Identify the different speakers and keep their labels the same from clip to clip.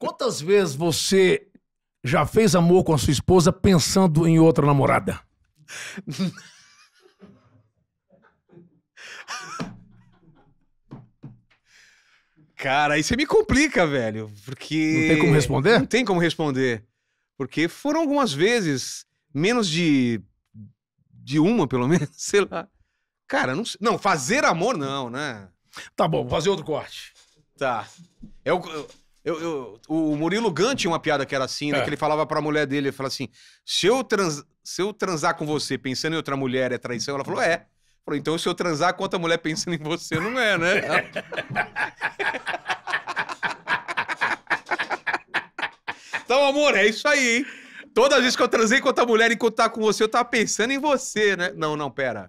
Speaker 1: Quantas vezes você já fez amor com a sua esposa pensando em outra
Speaker 2: namorada? Cara, aí você me complica, velho, porque... Não tem como responder? Não tem como responder, porque foram algumas vezes, menos de, de uma pelo menos, sei lá. Cara, não, não fazer amor não, né? Tá bom, vou fazer outro corte. Tá. É o, eu, eu, o Murilo Gant tinha uma piada que era assim, né? É. Que ele falava pra mulher dele, ele falava assim, se eu, trans, se eu transar com você pensando em outra mulher é traição? Ela falou, é. Falou, então se eu transar com outra mulher pensando em você, não é, né? então, amor, é isso aí, hein? Todas as vezes que eu transei com outra mulher enquanto tá com você, eu tava pensando em você, né? Não, não, pera.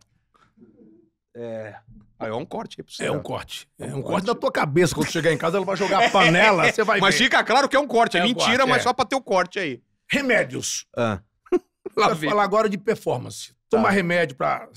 Speaker 2: É... Ah, é um
Speaker 1: corte é É um né? corte. É um, é um corte. corte da tua cabeça. Quando chegar em casa,
Speaker 2: ela vai jogar a é. panela, você vai Mas ver. fica claro que é um corte. É, é um mentira, corte, mas é. só pra ter o um corte aí. Remédios. Ah. Vai falar agora
Speaker 1: de performance. Tomar tá. remédio pra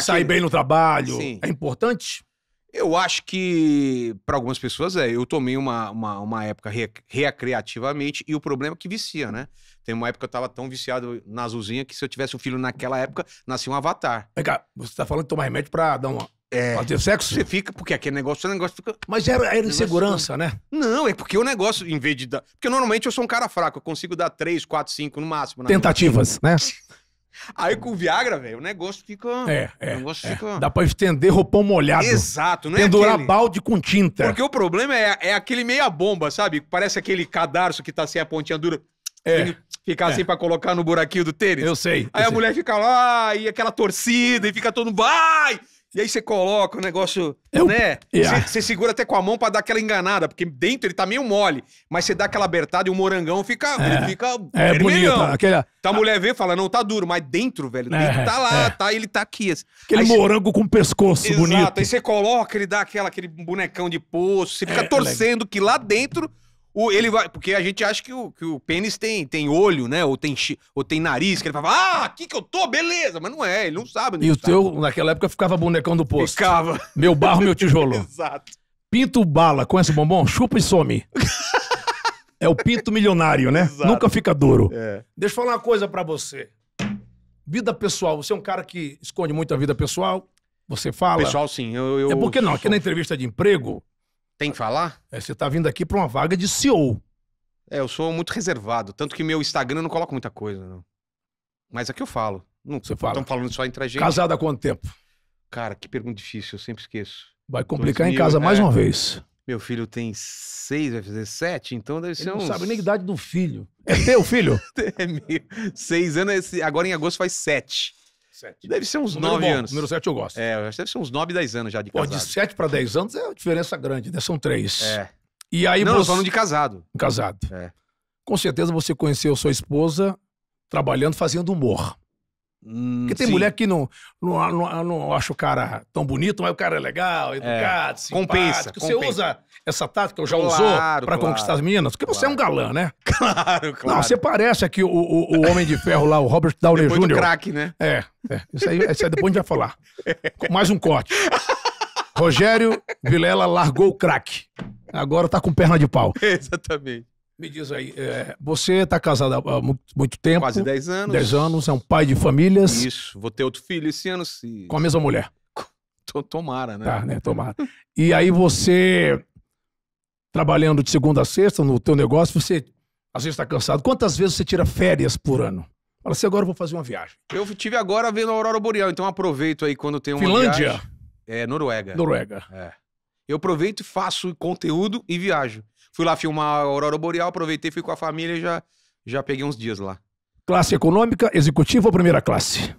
Speaker 1: sair bem no trabalho Sim. é
Speaker 2: importante? Eu acho que para algumas pessoas é. Eu tomei uma, uma, uma época re, recreativamente e o problema é que vicia, né? Tem uma época que eu tava tão viciado na azulzinha que se eu tivesse um filho naquela época, nascia um avatar. Vem cá, você tá falando de tomar remédio pra dar uma é. Fazer sexo? Você fica, porque aquele negócio, o negócio fica. Mas era, era insegurança, né? Não, é porque o negócio, em vez de dar. Porque normalmente eu sou um cara fraco, eu consigo dar três quatro cinco no máximo. Né? Tentativas, né? Aí com o Viagra, velho, o negócio fica. É, é. O negócio é. fica. Dá pra
Speaker 1: estender roupão molhado. Exato, né Pendurar aquele... balde com tinta. Porque o
Speaker 2: problema é, é aquele meia-bomba, sabe? Parece aquele cadarço que tá sem assim, a pontinha dura. É. Ficar é. assim pra colocar no buraquinho do tênis. Eu sei. Aí eu a sei. mulher fica lá, e aquela torcida, e fica todo vai e aí você coloca o negócio, eu... né? É. Você segura até com a mão para dar aquela enganada, porque dentro ele tá meio mole, mas você dá aquela abertada e o morangão fica, é. ele fica é, Bonito, aquela então a mulher vê, fala, não, tá duro, mas dentro, velho, é, tá lá, é. tá, ele tá aqui. Assim. Aquele aí morango
Speaker 1: com pescoço Exato, bonito. Exato,
Speaker 2: aí você coloca, ele dá aquela, aquele bonecão de poço, você fica é, torcendo que lá dentro o, ele vai, porque a gente acha que o, que o pênis tem, tem olho, né? Ou tem, ou tem nariz, que ele fala, ah, aqui que
Speaker 1: eu tô, beleza. Mas não é, ele não sabe. e não o sabe. Tá. teu, naquela época, ficava bonecão do posto. Ficava. Meu barro, meu tijolo. Exato. Pinto bala, conhece o bombom? Chupa e some. é o pinto milionário, né? Exato. Nunca fica duro. É. Deixa eu falar uma coisa para você. Vida pessoal, você é um cara que esconde muito a vida pessoal, você fala. Pessoal, sim.
Speaker 2: Eu, eu... É porque não, aqui na entrevista de emprego, tem que falar? É, você tá vindo aqui pra uma vaga de CEO. É, eu sou muito reservado. Tanto que meu Instagram eu não coloco muita coisa, não. Mas aqui é eu falo. Não Você fala. Estão falando só entre a gente. Casado há quanto tempo? Cara, que pergunta difícil, eu sempre esqueço. Vai complicar 2000, em casa mais é. uma vez. Meu filho tem seis, vai fazer sete, então deve Ele ser um. Não sabe nem
Speaker 1: a idade do filho.
Speaker 2: É teu filho? é meu. Seis anos, agora em agosto faz sete. Sete. Deve ser uns número nove bom. anos. Número sete eu gosto. É, acho que deve ser uns nove, dez anos já de Pô, casado. de
Speaker 1: sete para dez anos é uma diferença grande, né? São três. É.
Speaker 2: E aí Não, você... falando de casado. Casado. É.
Speaker 1: Com certeza você conheceu sua esposa trabalhando, fazendo humor. Hum, Porque tem sim. mulher que não, não, não, não acha o cara tão bonito, mas o cara é legal, é, educado, é, Compensa, compensa. Você usa essa tática, eu já claro, usou, para claro. conquistar as meninas? Porque claro. você é um galã, né? Claro, claro. Não, você parece aqui o, o, o Homem de Ferro lá, o Robert Downey depois Jr. do crack, né? É, é. Isso, aí, isso aí depois a gente vai falar. Mais um corte. Rogério Vilela largou o craque. Agora tá com perna de pau.
Speaker 2: Exatamente. Me diz aí, é,
Speaker 1: você está casado há muito, tempo. Quase 10 anos. 10 anos, é um pai de famílias. Isso,
Speaker 2: vou ter outro filho esse ano se... Com a mesma mulher. Tomara, né? Tá, né? Tomara.
Speaker 1: E aí você, trabalhando de segunda a sexta no teu negócio, você às vezes está cansado. Quantas vezes você tira férias por ano? Fala assim, agora eu vou fazer uma viagem.
Speaker 2: Eu tive agora vendo a Aurora Boreal, então aproveito aí quando tem uma Finlândia? Viagem. É, Noruega. Noruega. É. Eu aproveito, faço conteúdo e viajo. Fui lá filmar a Aurora Boreal, aproveitei, fui com a família e já, já peguei uns dias lá.
Speaker 1: Classe econômica, executiva ou primeira classe?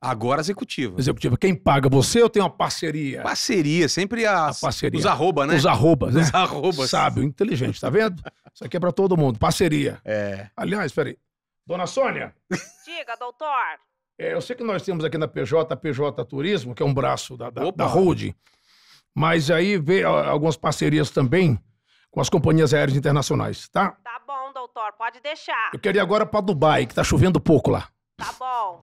Speaker 2: Agora executiva.
Speaker 1: Executiva. Quem paga você ou
Speaker 2: tem uma parceria? Parceria, sempre as, a parceria. os arroba, né? Os arrobas, né? Os arrobas.
Speaker 1: Sábio, inteligente, tá vendo? Isso aqui é pra todo mundo, parceria. É. Aliás, peraí. Dona Sônia. Diga, doutor. É, eu sei que nós temos aqui na PJ, a PJ Turismo, que é um braço da, da, da mas aí vê algumas parcerias também com as companhias aéreas internacionais, tá? Tá bom,
Speaker 2: doutor, pode deixar.
Speaker 1: Eu queria agora para Dubai, que tá chovendo pouco lá. Tá bom.